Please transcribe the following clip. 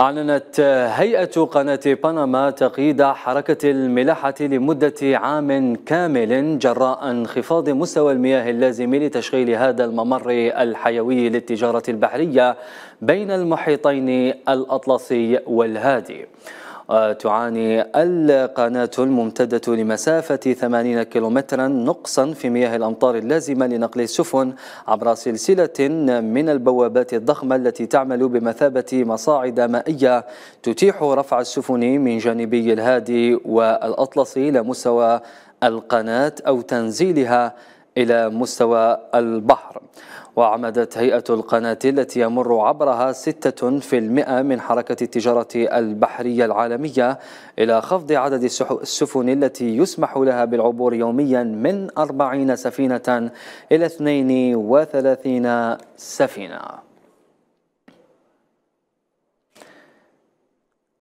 أعلنت هيئة قناة بنما تقييد حركة الملاحة لمدة عام كامل جراء انخفاض مستوى المياه اللازم لتشغيل هذا الممر الحيوي للتجارة البحرية بين المحيطين الأطلسي والهادي تعاني القناة الممتدة لمسافة 80 كيلومترا نقصا في مياه الأمطار اللازمة لنقل السفن عبر سلسلة من البوابات الضخمة التي تعمل بمثابة مصاعد مائية تتيح رفع السفن من جانبي الهادي والأطلسي إلى مستوى القناة أو تنزيلها إلى مستوى البحر وعمدت هيئة القناة التي يمر عبرها 6% من حركة التجارة البحرية العالمية إلى خفض عدد السفن التي يسمح لها بالعبور يوميا من 40 سفينة إلى 32 سفينة